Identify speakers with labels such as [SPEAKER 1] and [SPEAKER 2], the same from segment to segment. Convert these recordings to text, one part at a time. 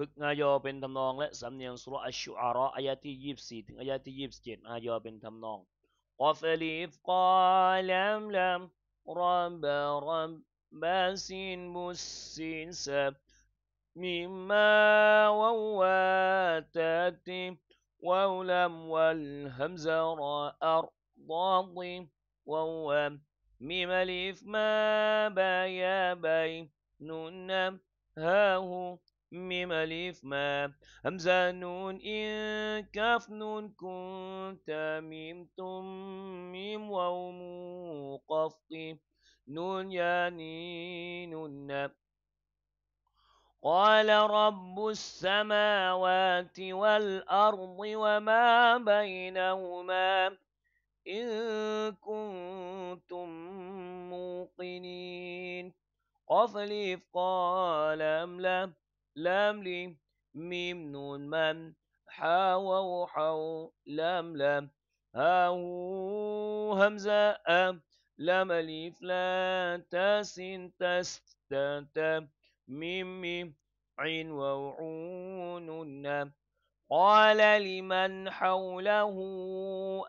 [SPEAKER 1] ฝึกอายอเป็นทำนองและสำเนียงสุรอัชชุอาระอายะที่ยี่สี่ถึงอายะที่ยี่สิบเจ็ดอายอเป็นทำนองกอฟลีฟกอลัมลัมรับบะรับบะซินมุสซินซะมิมมาวะวะตะติวะลัมวัลฮัมซะรออัรดาติวะวะมิมลิฟมาบะยะบัยนุนฮาหู ميم ألف ما همزة نون إن كاف نون كنت ميم تم ميم واو نون يعني نون قال رب السماوات والأرض وما بينهما إن كنتم موقنين قفلي قال أم لا لام لي ميم نون من حا واو حو لام لام ها هو همزة أم لام أليف لا تاسين تاس ميم ميم عين واو عون قال لمن حوله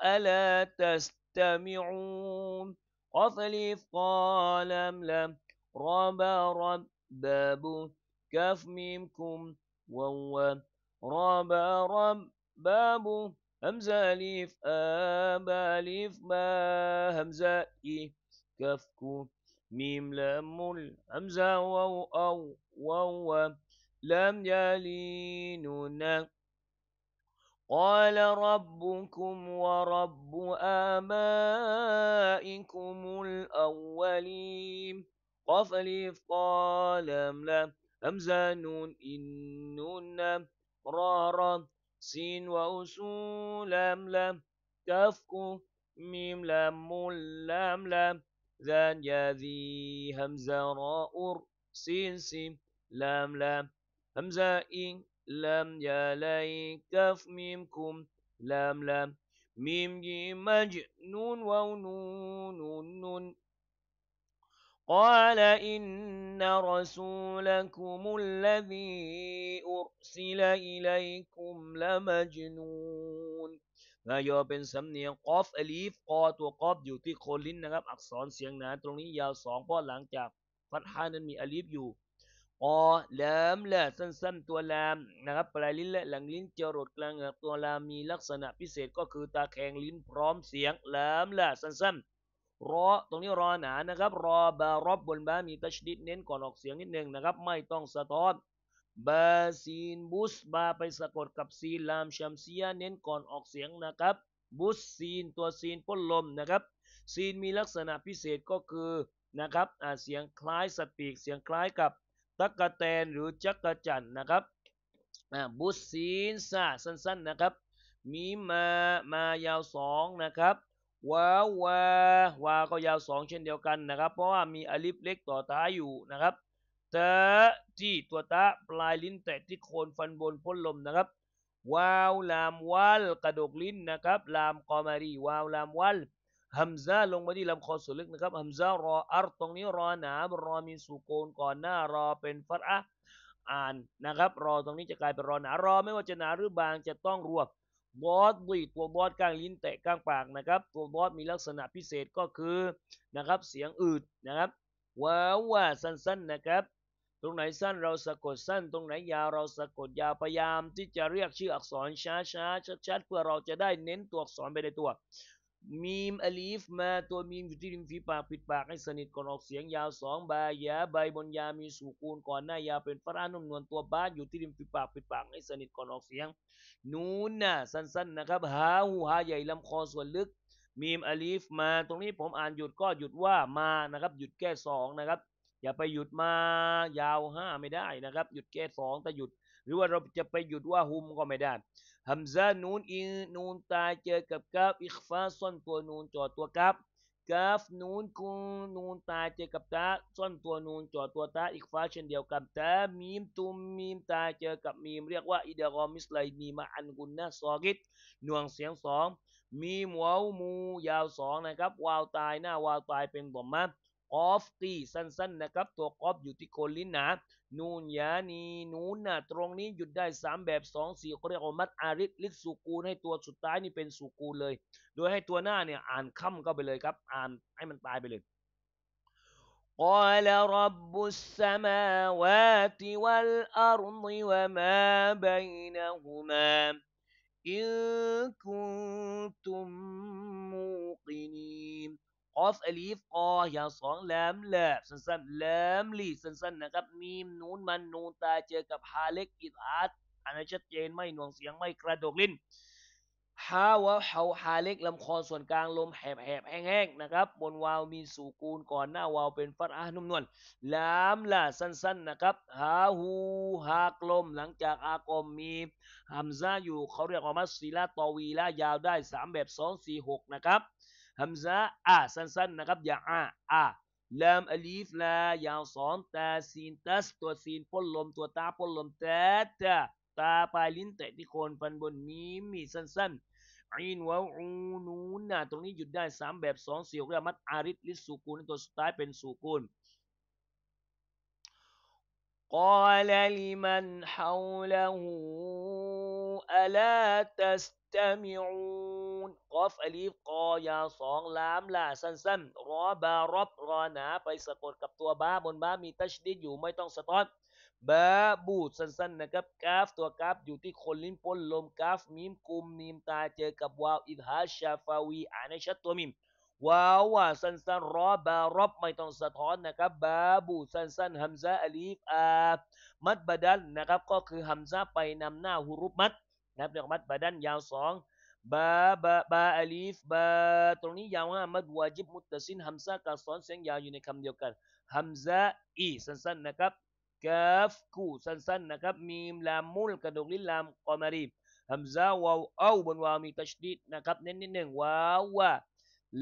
[SPEAKER 1] ألا تستمعون قفل قال لم رب رب بابون كاف ميمكم وهو رب رب باب همزة ألف آب ألف با همزة إي كو ميم لام همزة واو أو وو لم يليننا قال ربكم ورب آبائكم الأولين قف ألف قال لم همزة نون إن نون را را سين وأسول لام لام كفكو ميم لام لام لام ذان يذي ذي همزة راء سين سين لام لام همزة إن لام يا لي كف ميم كم لام لام ميم جيم مج نون واو نون نون, نون قال إن رسولكم الذي أرسل إليكم لمجنون นะโยเป็นสำเนียงกอฟอลีฟกอตัวกอฟอยู่ที่โคลินนะครับ อักษรเสียงหนาตรงนี้ยาวสองเพราะหลังจากฟัดฮานั้นมีอลีฟอยู่กอแหลมและสั้นๆ ตัวแหลมนะครับปลายลิ้นและหลังลิ้นจรดกลางเงือกตัวแหลมมีลักษณะพิเศษก็คือตาแข็งลิ้นพร้อมเสียงแหลมและสั้นๆรอตรงนี้รอหนานะครับ รอบารอบบนบามีตัชดิดเน้นก่อนออกเสียงนิดนึงนะครับ ไม่ต้องสะท้อนบาซีนบุสบาไปสะกดกับซีลามชัมเซียเน้นก่อนออกเสียงนะครับ บุสซีนตัวซีนพ่นลมนะครับซีนมีลักษณะพิเศษก็คือนะครับเสียงคล้ายสปีกเสียงคล้ายกับตะกกะแตนหรือจักกะจันนะครับบุสซีนซาสั้นๆนะครับ มีมามายาวสองนะครับวาวา วาก็ยาวสองเช่นเดียวกันนะครับ เพราะว่ามีอลิฟเล็กต่อท้ายอยู่นะครับตะจีตัวตะปลายลิ้นแตะที่โคนฟันบนพ้นลมนะครับ วาวลามวัลกระดกลิ้นนะครับ ลามกอมารี วาวลามวัลฮัมซาลงมาที่ลำคอสุดลึกนะครับ ฮัมซารออัรตรงนี้รอหนาบรอมีสุโกนก่อนหน้า รอเป็นฟัดอะอ่านนะครับ รอตรงนี้จะกลายเป็นรอหนา รอไม่ว่าจะหนาหรือบางจะต้องรวบบอสบุยตัวบอสกลางลิ้นแตะกลางปากนะครับ ตัวบอสมีลักษณะพิเศษก็คือนะครับ เสียงอืดนะครับว้าวว่าสั้นๆนะครับ ตรงไหนสั้นเราสะกดสั้น ตรงไหนยาวเราสะกดยาวพยายาม ที่จะเรียกชื่ออักษรช้าๆชัดๆเพื่อเราจะได้เน้นตัวอักษรไปในตัวมีมอลีฟมาตัวมีมอยู่ที่ริมฝีปากปิดปากให้สนิทก่อนออกเสียงยาวสองบายาใบบนยามีสูกูลก่อนหน้ายาเป็นฟรานุ่มนวลตัวบ้านอยู่ที่ริมฝีปากปิดปากให้สนิทก่อนออกเสียง นูนนะสั้นๆนะครับ หาหูหาใหญ่ลำคอส่วนลึก มีมอลีฟมาตรงนี้ผมอ่านหยุดก็หยุดว่ามานะครับ หยุดแก้สองนะครับ อย่าไปหยุดมายาวห้าไม่ได้นะครับ หยุดแก้สองแต่หยุดหรือว่าเราจะไปหยุดว่าหุมก็ไม่ได้ฮัมซานูนอินนูนตายเจอกับกาฟอิคฟาซ่อนตัวนูนจอดตัวกาฟกาฟนูนกูนูนตาเจอกับตาซ่อนตัวนูนจอดตัวตาอิคฟ้าเช่นเดียวกันตามีมตุมมีมตาเจอกับมีมเรียกว่าอิดรอมิสไลมีมาอันกุนนะซอกิดหน่วงเสียงสองมีมวาวมูยาวสองนะครับวาวตายหน้าวาวตายเป็นบอมมะกอฟกีสั้นๆนะครับ ตัวกอฟอยู่ที่โคนลิ้นนะ นูน ยานี นูนนะตรงนี้หยุดได้ 3 แบบ2 4เขาเรียกว่ามัดอาริสลิสุกูลให้ตัวสุดท้ายนี่เป็นสุกูลเลย โดยให้ตัวหน้าเนี่ยอ่านค่ำก็ไปเลยครับ อ่านให้มันตายไปเลยกลรับส قال رب วัลอาร ا ิ والأرض ย م ا بينهما إن ك ن ت ม موقنين อฟอลีฟออยาวสองแหลมแหลบสั้นๆแหลมลีสั้นๆนะครับ มีมนูนมันนูนตาเจอกับฮาเล็กอิดอาร์ตอันนี้ชัดเจนไม่หน่วงเสียงไม่กระดกลิ้นฮาวะเฮาฮาเล็กลำคอส่วนกลางลมแหบๆแห้งๆนะครับ บนวาวมีสูกูลก่อนหน้าวาวเป็นฟัดอานุ่มนวลลามล่ะสั้นๆนะครับฮาหูฮากลมหลังจากอากมมีฮัมซาอยู่เขาเรียกว่ามัสซีลาตอวีลายาวได้3แบบ2 4 6นะครับฮัมซาอาสั้นๆนะครับอย่าอาอาลามอลีฟลายาวสอนตาซีนตัสตัวซีนพ่นลมตัวตาพ่นลมแตตาตาปลายลิ้นแตะที่โคนฟันบนมีมีสั้นๆอินวาอูนูนะตรงนี้หยุดได้สามแบบสองเสียวเรียกมัดอาริสลิสสุกุนตัวสุดท้ายเป็นสูกูล قال لمن حوله ألا تستمعون قاف أليف ق ا ي า ص ส ن งลามล س าสั ر นๆร ر บารอบราไปสะกดกับตัวบ้าบนบ้ามีตัชดิดอยู่ไม่ต้องสะท้อนบาบูดสั้นๆนนะครับกาฟตัวกาฟอยู่ที่คนลิ้นป้นลมกาฟมีมกุมนีมตาเจอกับวาวอิดฮาชาฟาวีอ่านให้ชัดตัวมิมวาวว่าสั้นๆรอบารอบไม่ต้องสะท้อนนะครับ บาบูสั้นๆฮัมซาอลีฟอามัดบดันนะครับก็คือฮัมซาไปนำหน้าฮุรุมัดนะครับเรียกมัดบาดันยาวสองบาบาบาอัลีฟบาตรงนี้ยาวห้ามัดวาจิบมุตตซินฮัมซากาบสอนเสียงยาวอยู่ในคำเดียวกันฮัมซาอีสั้นๆนนะครับกาฟกูสั้นๆนนะครับมีมลามมุลกระดกลิลามกอมารีบฮัมซาวาวเอาบนวาวมีตัชดิดนะครับ เน้นนิดหนึ่งวาววา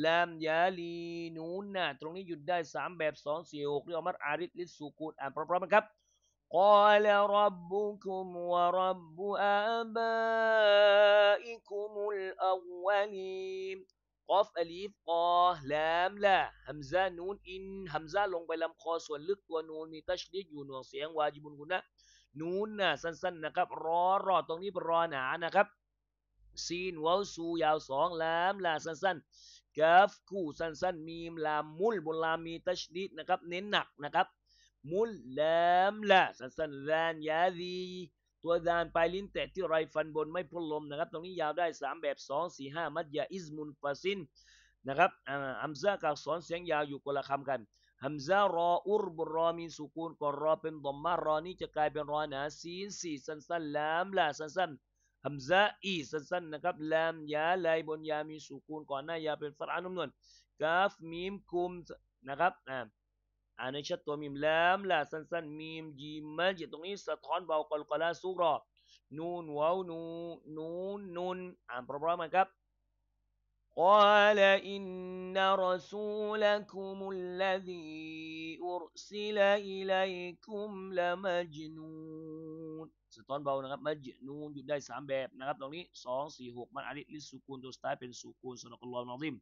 [SPEAKER 1] ลามยาลีนูนนะตรงนี้หยุดได้สามแบบสองสี่หกเรียกมัดอาริดลิสสูกูดอ่านพร้อมๆกันครับ قال ربكم ورب آبائكم الأولين قف أليف ق ا لام لا همزة نون إن همزة ลงไปลำคอส่วนลึกตัวนูนมีตัชดิดอยู่หน่วงเสียงวาจิบุนกุนะนูนนะสั้นๆนะครับรอรอตรงนี้เป็นรอหนานะครับซีนวาวซูยาวสองลามลาสั้นๆกาฟคู่สั้นๆมีมลามุลบนลามีตัชดิดนะครับ เน้นหนักนะครับมุลลามละสันสันแานยาดีตัวดานปลายลิ้นแตะที่ไรฟันบนไม่พ้นลมนะครับตรงนี้ยาวได้3แบบ2 4 5มัดยาอิสมุนฟาซินนะครับอัมซากับสอนเสียงยาวอยู่คนละคำกันฮัมซารออุรบรอมีสุกูนก่อนรอเป็นดอมมารอนี้จะกลายเป็นรอหนาซีนสี่สันสันลามละสันสันฮัมซาอีสันสันนะครับลามยาลายบนยามีสุกูนก่อนหน้ายาเป็นฟรานนุ่มนวลกาฟมีมคุมนะครับอ่าอ่านในชัดตัวมิมแลมลาสั้นๆมีมยีมมัลจิตตรงนี้สะท้อนเบากอลกอลาสุรอนูนวาวนูนูนนูนอ่านพร้อมๆกันครับ قال إن رسولكم الذي أرسل إليكم لمجنون สะท้อนเบานะครับมัจนูนอยู่ได้3แบบนะครับตรงนี้2 4 6มันอาลิลิสุกูลตัวสุดท้ายเป็นสุกูลสนกุลลอฮ์นอริม